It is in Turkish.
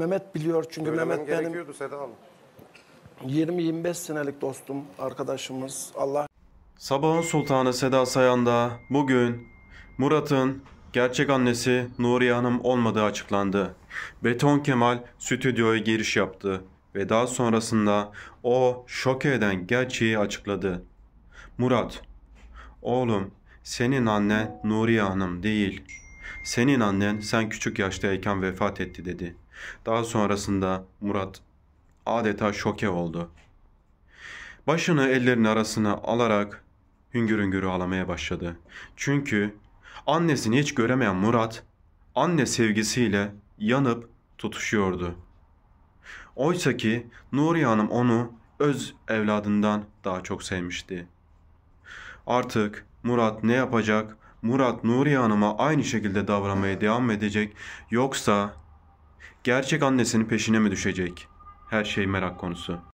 Mehmet biliyor çünkü Söylemen Mehmet benim 20-25 senelik dostum, arkadaşımız. Allah Sabahın Sultanı Seda Sayan'da bugün Murat'ın gerçek annesi Nuriye Hanım olmadığı açıklandı. Beton Kemal stüdyoya giriş yaptı ve daha sonrasında o şok eden gerçeği açıkladı. Murat, oğlum senin anne Nuriye Hanım değil.'' Senin annen sen küçük yaştayken vefat etti dedi. Daha sonrasında Murat adeta şoke oldu. Başını ellerinin arasına alarak hüngür hüngür ağlamaya başladı. Çünkü annesini hiç göremeyen Murat anne sevgisiyle yanıp tutuşuyordu. Oysa ki Nuriye Hanım onu öz evladından daha çok sevmişti. Artık Murat ne yapacak Murat Nuriye Hanım'a aynı şekilde davranmaya devam edecek yoksa gerçek annesinin peşine mi düşecek? Her şey merak konusu.